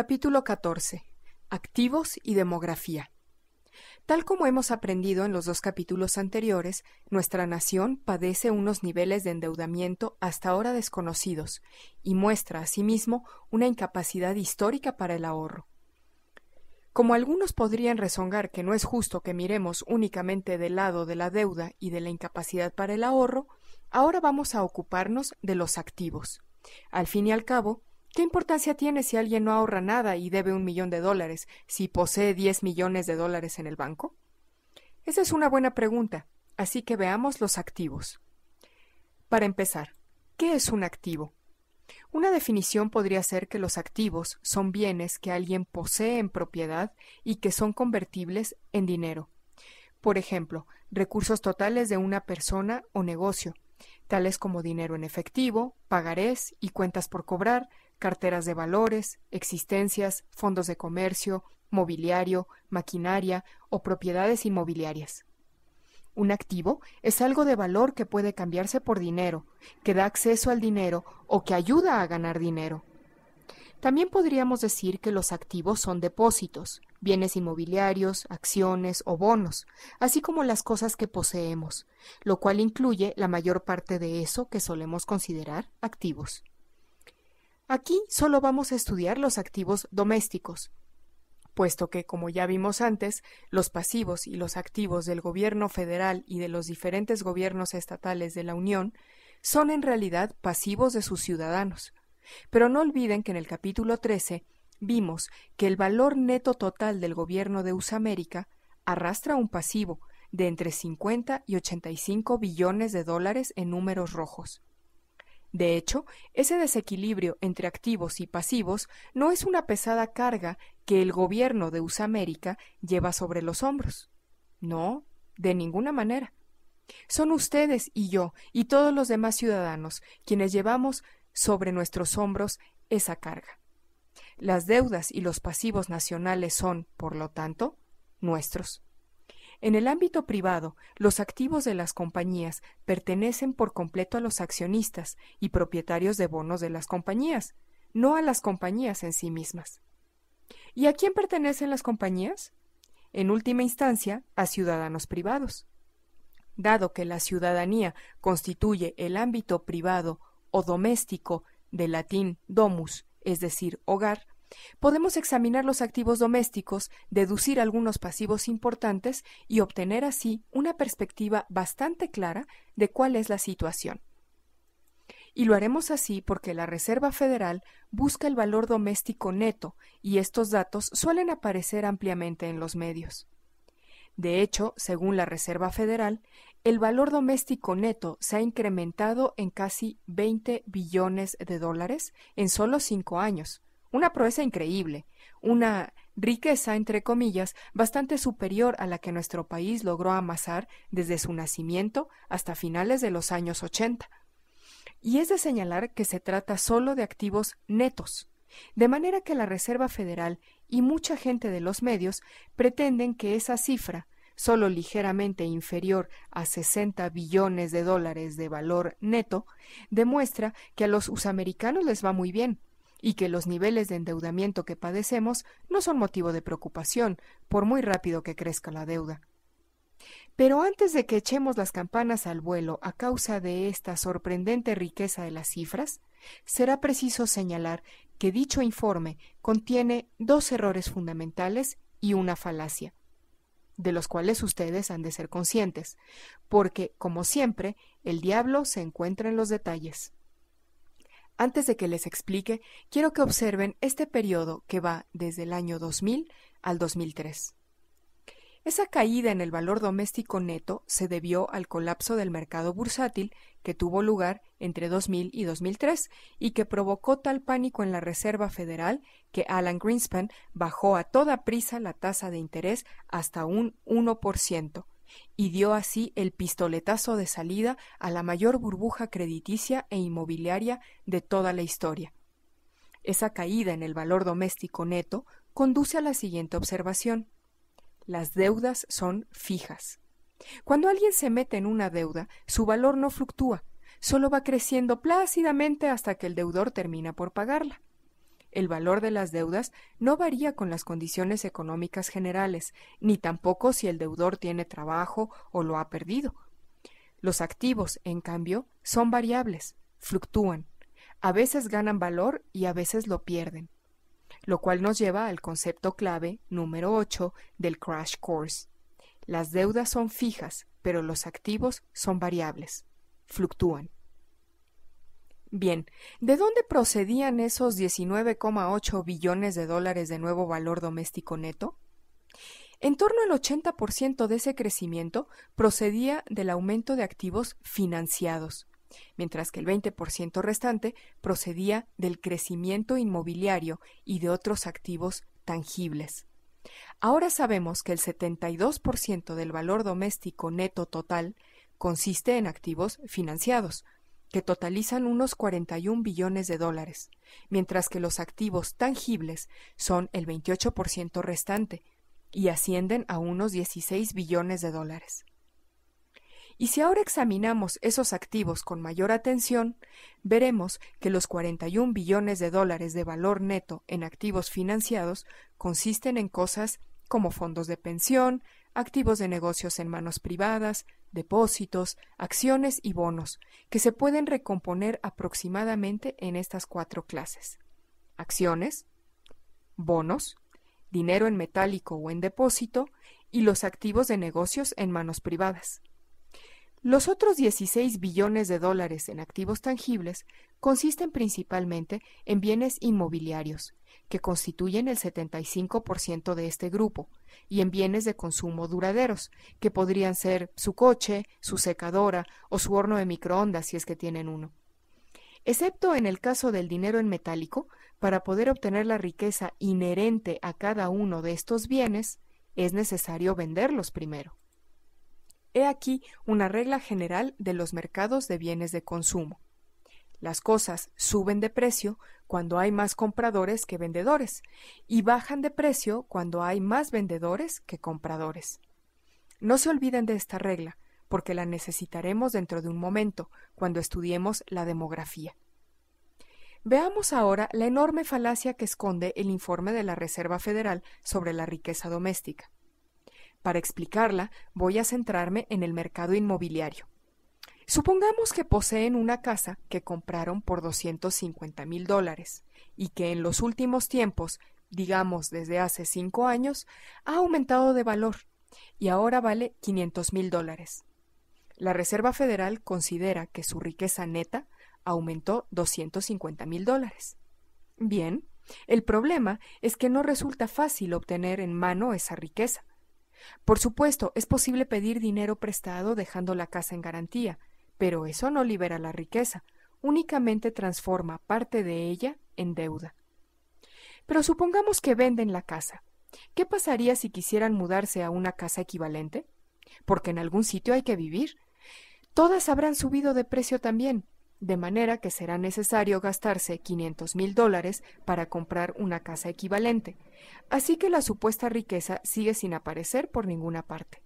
Capítulo 14. Activos y demografía. Tal como hemos aprendido en los dos capítulos anteriores, nuestra nación padece unos niveles de endeudamiento hasta ahora desconocidos y muestra asimismo una incapacidad histórica para el ahorro. Como algunos podrían rezongar que no es justo que miremos únicamente del lado de la deuda y de la incapacidad para el ahorro, ahora vamos a ocuparnos de los activos. Al fin y al cabo, ¿Qué importancia tiene si alguien no ahorra nada y debe un millón de dólares, si posee 10 millones de dólares en el banco? Esa es una buena pregunta, así que veamos los activos. Para empezar, ¿qué es un activo? Una definición podría ser que los activos son bienes que alguien posee en propiedad y que son convertibles en dinero. Por ejemplo, recursos totales de una persona o negocio, tales como dinero en efectivo, pagarés y cuentas por cobrar, carteras de valores, existencias, fondos de comercio, mobiliario, maquinaria o propiedades inmobiliarias. Un activo es algo de valor que puede cambiarse por dinero, que da acceso al dinero o que ayuda a ganar dinero. También podríamos decir que los activos son depósitos, bienes inmobiliarios, acciones o bonos, así como las cosas que poseemos, lo cual incluye la mayor parte de eso que solemos considerar activos. Aquí solo vamos a estudiar los activos domésticos, puesto que, como ya vimos antes, los pasivos y los activos del gobierno federal y de los diferentes gobiernos estatales de la Unión son en realidad pasivos de sus ciudadanos. Pero no olviden que en el capítulo 13 vimos que el valor neto total del gobierno de Usamérica arrastra un pasivo de entre 50 y 85 billones de dólares en números rojos. De hecho, ese desequilibrio entre activos y pasivos no es una pesada carga que el gobierno de Usamérica lleva sobre los hombros. No, de ninguna manera. Son ustedes y yo y todos los demás ciudadanos quienes llevamos sobre nuestros hombros esa carga. Las deudas y los pasivos nacionales son, por lo tanto, nuestros. En el ámbito privado, los activos de las compañías pertenecen por completo a los accionistas y propietarios de bonos de las compañías, no a las compañías en sí mismas. ¿Y a quién pertenecen las compañías? En última instancia, a ciudadanos privados. Dado que la ciudadanía constituye el ámbito privado o doméstico del latín domus, es decir, hogar, Podemos examinar los activos domésticos, deducir algunos pasivos importantes y obtener así una perspectiva bastante clara de cuál es la situación. Y lo haremos así porque la Reserva Federal busca el valor doméstico neto y estos datos suelen aparecer ampliamente en los medios. De hecho, según la Reserva Federal, el valor doméstico neto se ha incrementado en casi 20 billones de dólares en solo cinco años, una proeza increíble, una riqueza, entre comillas, bastante superior a la que nuestro país logró amasar desde su nacimiento hasta finales de los años 80. Y es de señalar que se trata solo de activos netos, de manera que la Reserva Federal y mucha gente de los medios pretenden que esa cifra, solo ligeramente inferior a 60 billones de dólares de valor neto, demuestra que a los usamericanos les va muy bien, y que los niveles de endeudamiento que padecemos no son motivo de preocupación, por muy rápido que crezca la deuda. Pero antes de que echemos las campanas al vuelo a causa de esta sorprendente riqueza de las cifras, será preciso señalar que dicho informe contiene dos errores fundamentales y una falacia, de los cuales ustedes han de ser conscientes, porque, como siempre, el diablo se encuentra en los detalles. Antes de que les explique, quiero que observen este periodo que va desde el año 2000 al 2003. Esa caída en el valor doméstico neto se debió al colapso del mercado bursátil que tuvo lugar entre 2000 y 2003 y que provocó tal pánico en la Reserva Federal que Alan Greenspan bajó a toda prisa la tasa de interés hasta un 1%, y dio así el pistoletazo de salida a la mayor burbuja crediticia e inmobiliaria de toda la historia. Esa caída en el valor doméstico neto conduce a la siguiente observación. Las deudas son fijas. Cuando alguien se mete en una deuda, su valor no fluctúa, solo va creciendo plácidamente hasta que el deudor termina por pagarla el valor de las deudas no varía con las condiciones económicas generales, ni tampoco si el deudor tiene trabajo o lo ha perdido. Los activos, en cambio, son variables, fluctúan. A veces ganan valor y a veces lo pierden. Lo cual nos lleva al concepto clave número 8 del Crash Course. Las deudas son fijas, pero los activos son variables, fluctúan. Bien, ¿de dónde procedían esos 19,8 billones de dólares de nuevo valor doméstico neto? En torno al 80% de ese crecimiento procedía del aumento de activos financiados, mientras que el 20% restante procedía del crecimiento inmobiliario y de otros activos tangibles. Ahora sabemos que el 72% del valor doméstico neto total consiste en activos financiados, que totalizan unos 41 billones de dólares, mientras que los activos tangibles son el 28% restante y ascienden a unos 16 billones de dólares. Y si ahora examinamos esos activos con mayor atención, veremos que los 41 billones de dólares de valor neto en activos financiados consisten en cosas como fondos de pensión, activos de negocios en manos privadas, depósitos, acciones y bonos, que se pueden recomponer aproximadamente en estas cuatro clases. Acciones, bonos, dinero en metálico o en depósito y los activos de negocios en manos privadas. Los otros 16 billones de dólares en activos tangibles consisten principalmente en bienes inmobiliarios, que constituyen el 75% de este grupo, y en bienes de consumo duraderos, que podrían ser su coche, su secadora o su horno de microondas si es que tienen uno. Excepto en el caso del dinero en metálico, para poder obtener la riqueza inherente a cada uno de estos bienes, es necesario venderlos primero. He aquí una regla general de los mercados de bienes de consumo. Las cosas suben de precio cuando hay más compradores que vendedores y bajan de precio cuando hay más vendedores que compradores. No se olviden de esta regla, porque la necesitaremos dentro de un momento, cuando estudiemos la demografía. Veamos ahora la enorme falacia que esconde el informe de la Reserva Federal sobre la riqueza doméstica. Para explicarla, voy a centrarme en el mercado inmobiliario. Supongamos que poseen una casa que compraron por 250 mil dólares y que en los últimos tiempos, digamos desde hace cinco años, ha aumentado de valor y ahora vale 500 mil dólares. La Reserva Federal considera que su riqueza neta aumentó 250 mil dólares. Bien, el problema es que no resulta fácil obtener en mano esa riqueza. Por supuesto, es posible pedir dinero prestado dejando la casa en garantía, pero eso no libera la riqueza, únicamente transforma parte de ella en deuda. Pero supongamos que venden la casa. ¿Qué pasaría si quisieran mudarse a una casa equivalente? Porque en algún sitio hay que vivir. Todas habrán subido de precio también, de manera que será necesario gastarse 500 mil dólares para comprar una casa equivalente. Así que la supuesta riqueza sigue sin aparecer por ninguna parte.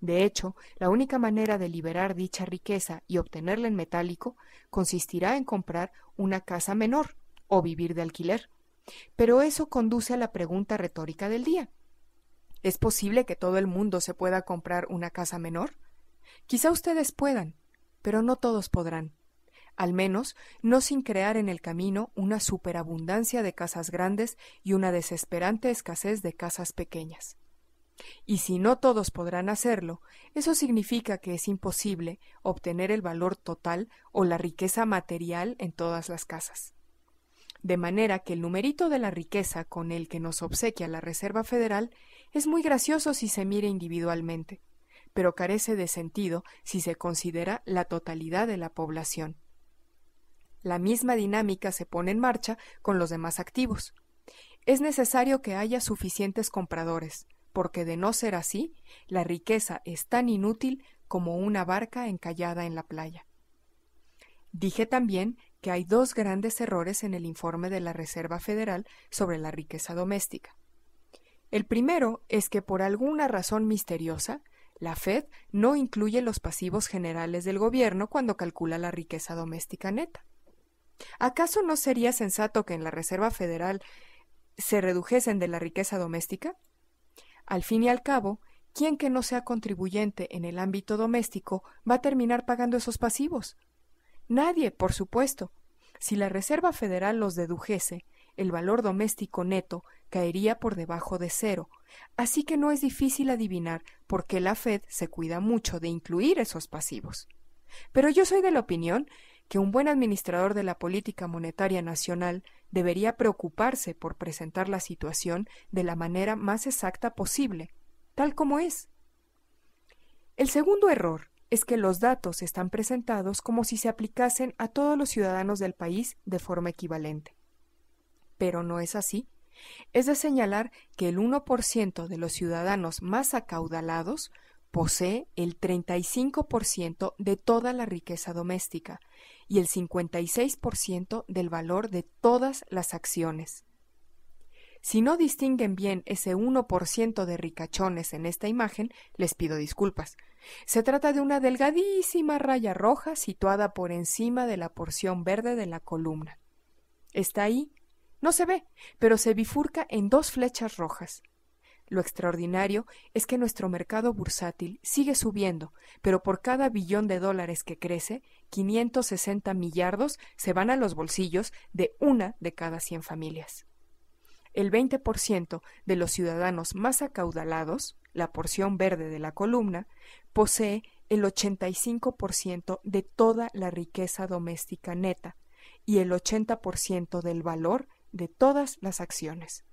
De hecho, la única manera de liberar dicha riqueza y obtenerla en metálico consistirá en comprar una casa menor o vivir de alquiler. Pero eso conduce a la pregunta retórica del día. ¿Es posible que todo el mundo se pueda comprar una casa menor? Quizá ustedes puedan, pero no todos podrán. Al menos, no sin crear en el camino una superabundancia de casas grandes y una desesperante escasez de casas pequeñas. Y si no todos podrán hacerlo, eso significa que es imposible obtener el valor total o la riqueza material en todas las casas. De manera que el numerito de la riqueza con el que nos obsequia la Reserva Federal es muy gracioso si se mire individualmente, pero carece de sentido si se considera la totalidad de la población. La misma dinámica se pone en marcha con los demás activos. Es necesario que haya suficientes compradores, porque de no ser así, la riqueza es tan inútil como una barca encallada en la playa. Dije también que hay dos grandes errores en el informe de la Reserva Federal sobre la riqueza doméstica. El primero es que por alguna razón misteriosa, la Fed no incluye los pasivos generales del gobierno cuando calcula la riqueza doméstica neta. ¿Acaso no sería sensato que en la Reserva Federal se redujesen de la riqueza doméstica? Al fin y al cabo, ¿quién que no sea contribuyente en el ámbito doméstico va a terminar pagando esos pasivos? Nadie, por supuesto. Si la Reserva Federal los dedujese, el valor doméstico neto caería por debajo de cero, así que no es difícil adivinar por qué la Fed se cuida mucho de incluir esos pasivos. Pero yo soy de la opinión que un buen administrador de la política monetaria nacional debería preocuparse por presentar la situación de la manera más exacta posible, tal como es. El segundo error es que los datos están presentados como si se aplicasen a todos los ciudadanos del país de forma equivalente. Pero no es así. Es de señalar que el 1% de los ciudadanos más acaudalados posee el 35% de toda la riqueza doméstica y el 56% del valor de todas las acciones. Si no distinguen bien ese 1% de ricachones en esta imagen, les pido disculpas. Se trata de una delgadísima raya roja situada por encima de la porción verde de la columna. Está ahí. No se ve, pero se bifurca en dos flechas rojas. Lo extraordinario es que nuestro mercado bursátil sigue subiendo, pero por cada billón de dólares que crece, 560 millardos se van a los bolsillos de una de cada 100 familias. El 20% de los ciudadanos más acaudalados, la porción verde de la columna, posee el 85% de toda la riqueza doméstica neta y el 80% del valor de todas las acciones.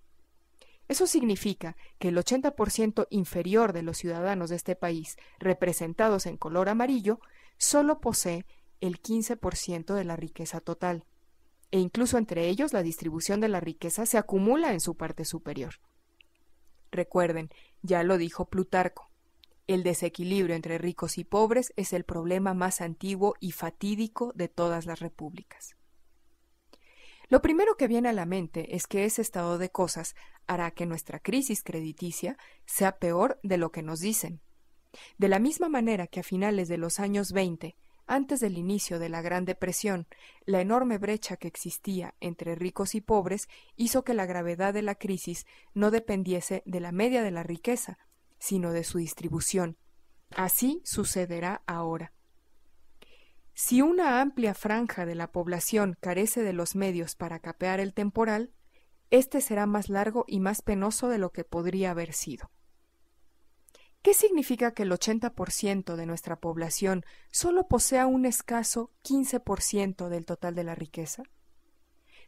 Eso significa que el 80% inferior de los ciudadanos de este país, representados en color amarillo, solo posee el 15% de la riqueza total. E incluso entre ellos la distribución de la riqueza se acumula en su parte superior. Recuerden, ya lo dijo Plutarco, el desequilibrio entre ricos y pobres es el problema más antiguo y fatídico de todas las repúblicas. Lo primero que viene a la mente es que ese estado de cosas hará que nuestra crisis crediticia sea peor de lo que nos dicen. De la misma manera que a finales de los años 20, antes del inicio de la Gran Depresión, la enorme brecha que existía entre ricos y pobres hizo que la gravedad de la crisis no dependiese de la media de la riqueza, sino de su distribución. Así sucederá ahora. Si una amplia franja de la población carece de los medios para capear el temporal, este será más largo y más penoso de lo que podría haber sido. ¿Qué significa que el 80% de nuestra población solo posea un escaso 15% del total de la riqueza?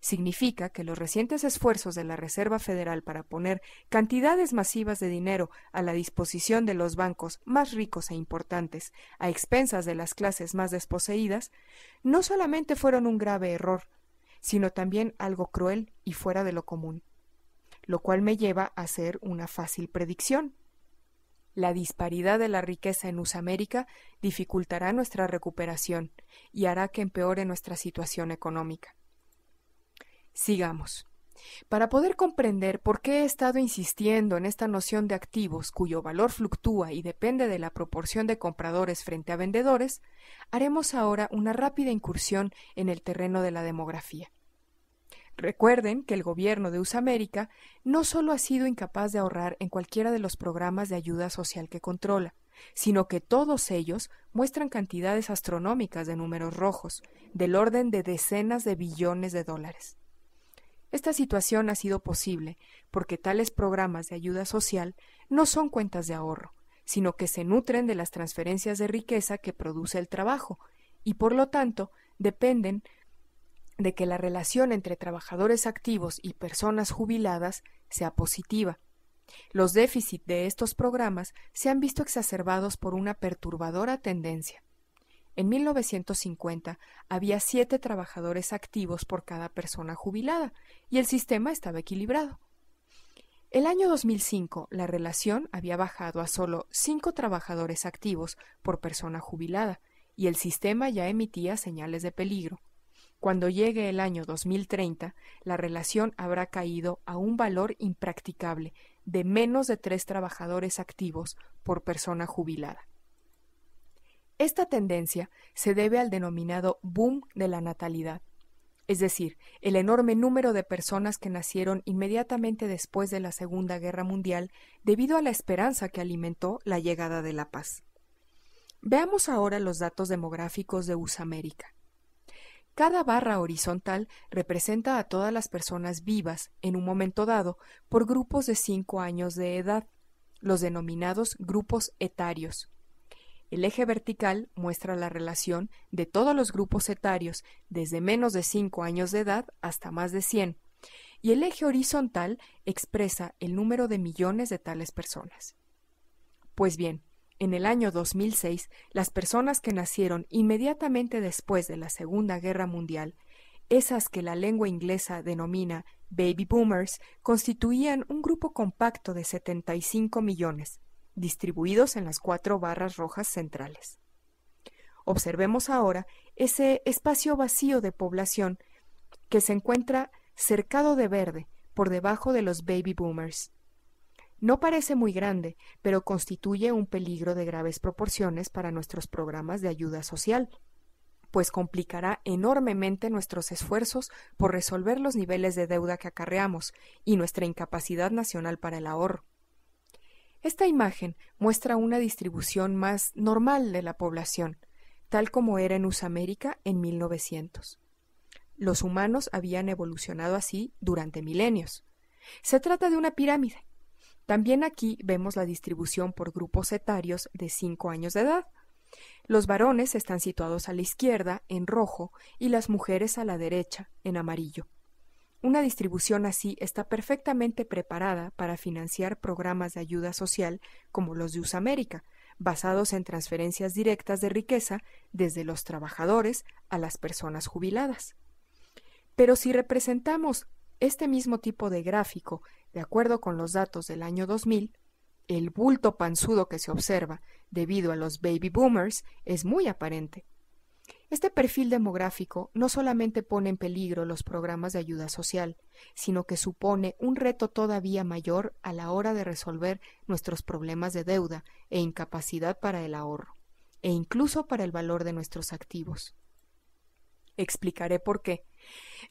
significa que los recientes esfuerzos de la Reserva Federal para poner cantidades masivas de dinero a la disposición de los bancos más ricos e importantes, a expensas de las clases más desposeídas, no solamente fueron un grave error, sino también algo cruel y fuera de lo común, lo cual me lleva a hacer una fácil predicción. La disparidad de la riqueza en Usamérica dificultará nuestra recuperación y hará que empeore nuestra situación económica. Sigamos. Para poder comprender por qué he estado insistiendo en esta noción de activos cuyo valor fluctúa y depende de la proporción de compradores frente a vendedores, haremos ahora una rápida incursión en el terreno de la demografía. Recuerden que el gobierno de Usamérica no solo ha sido incapaz de ahorrar en cualquiera de los programas de ayuda social que controla, sino que todos ellos muestran cantidades astronómicas de números rojos, del orden de decenas de billones de dólares. Esta situación ha sido posible porque tales programas de ayuda social no son cuentas de ahorro, sino que se nutren de las transferencias de riqueza que produce el trabajo y por lo tanto dependen de que la relación entre trabajadores activos y personas jubiladas sea positiva. Los déficits de estos programas se han visto exacerbados por una perturbadora tendencia en 1950 había siete trabajadores activos por cada persona jubilada y el sistema estaba equilibrado. El año 2005 la relación había bajado a solo cinco trabajadores activos por persona jubilada y el sistema ya emitía señales de peligro. Cuando llegue el año 2030, la relación habrá caído a un valor impracticable de menos de tres trabajadores activos por persona jubilada. Esta tendencia se debe al denominado boom de la natalidad, es decir, el enorme número de personas que nacieron inmediatamente después de la Segunda Guerra Mundial debido a la esperanza que alimentó la llegada de la paz. Veamos ahora los datos demográficos de Usamérica. Cada barra horizontal representa a todas las personas vivas en un momento dado por grupos de 5 años de edad, los denominados grupos etarios. El eje vertical muestra la relación de todos los grupos etarios, desde menos de 5 años de edad hasta más de 100, y el eje horizontal expresa el número de millones de tales personas. Pues bien, en el año 2006, las personas que nacieron inmediatamente después de la Segunda Guerra Mundial, esas que la lengua inglesa denomina baby boomers, constituían un grupo compacto de 75 millones, distribuidos en las cuatro barras rojas centrales. Observemos ahora ese espacio vacío de población que se encuentra cercado de verde por debajo de los baby boomers. No parece muy grande, pero constituye un peligro de graves proporciones para nuestros programas de ayuda social, pues complicará enormemente nuestros esfuerzos por resolver los niveles de deuda que acarreamos y nuestra incapacidad nacional para el ahorro. Esta imagen muestra una distribución más normal de la población, tal como era en Usamérica en 1900. Los humanos habían evolucionado así durante milenios. Se trata de una pirámide. También aquí vemos la distribución por grupos etarios de 5 años de edad. Los varones están situados a la izquierda, en rojo, y las mujeres a la derecha, en amarillo. Una distribución así está perfectamente preparada para financiar programas de ayuda social como los de Usamérica, basados en transferencias directas de riqueza desde los trabajadores a las personas jubiladas. Pero si representamos este mismo tipo de gráfico de acuerdo con los datos del año 2000, el bulto panzudo que se observa debido a los baby boomers es muy aparente. Este perfil demográfico no solamente pone en peligro los programas de ayuda social, sino que supone un reto todavía mayor a la hora de resolver nuestros problemas de deuda e incapacidad para el ahorro, e incluso para el valor de nuestros activos. Explicaré por qué.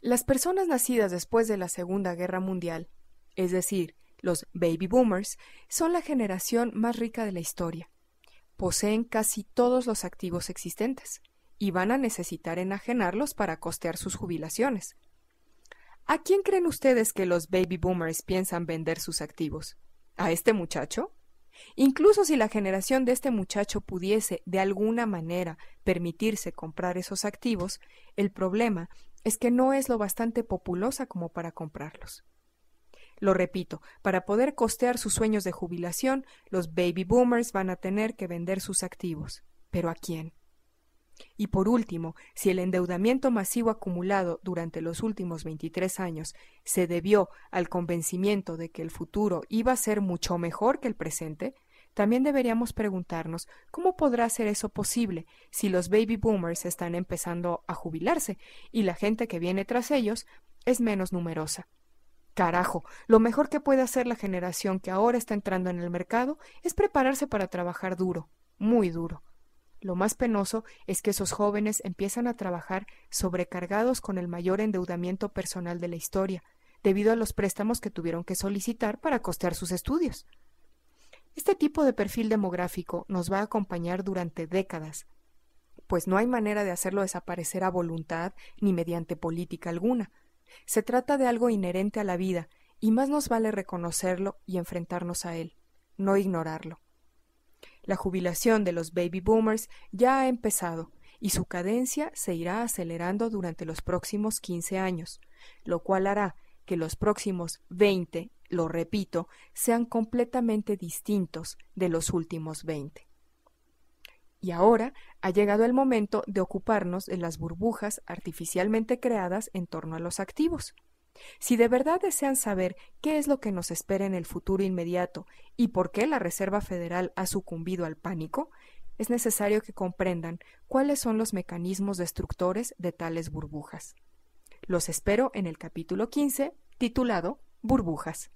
Las personas nacidas después de la Segunda Guerra Mundial, es decir, los baby boomers, son la generación más rica de la historia. Poseen casi todos los activos existentes y van a necesitar enajenarlos para costear sus jubilaciones. ¿A quién creen ustedes que los baby boomers piensan vender sus activos? ¿A este muchacho? Incluso si la generación de este muchacho pudiese, de alguna manera, permitirse comprar esos activos, el problema es que no es lo bastante populosa como para comprarlos. Lo repito, para poder costear sus sueños de jubilación, los baby boomers van a tener que vender sus activos. ¿Pero a quién? Y por último, si el endeudamiento masivo acumulado durante los últimos 23 años se debió al convencimiento de que el futuro iba a ser mucho mejor que el presente, también deberíamos preguntarnos cómo podrá ser eso posible si los baby boomers están empezando a jubilarse y la gente que viene tras ellos es menos numerosa. Carajo, lo mejor que puede hacer la generación que ahora está entrando en el mercado es prepararse para trabajar duro, muy duro. Lo más penoso es que esos jóvenes empiezan a trabajar sobrecargados con el mayor endeudamiento personal de la historia, debido a los préstamos que tuvieron que solicitar para costear sus estudios. Este tipo de perfil demográfico nos va a acompañar durante décadas, pues no hay manera de hacerlo desaparecer a voluntad ni mediante política alguna. Se trata de algo inherente a la vida, y más nos vale reconocerlo y enfrentarnos a él, no ignorarlo. La jubilación de los baby boomers ya ha empezado y su cadencia se irá acelerando durante los próximos 15 años, lo cual hará que los próximos 20, lo repito, sean completamente distintos de los últimos 20. Y ahora ha llegado el momento de ocuparnos de las burbujas artificialmente creadas en torno a los activos. Si de verdad desean saber qué es lo que nos espera en el futuro inmediato y por qué la Reserva Federal ha sucumbido al pánico, es necesario que comprendan cuáles son los mecanismos destructores de tales burbujas. Los espero en el capítulo 15, titulado Burbujas.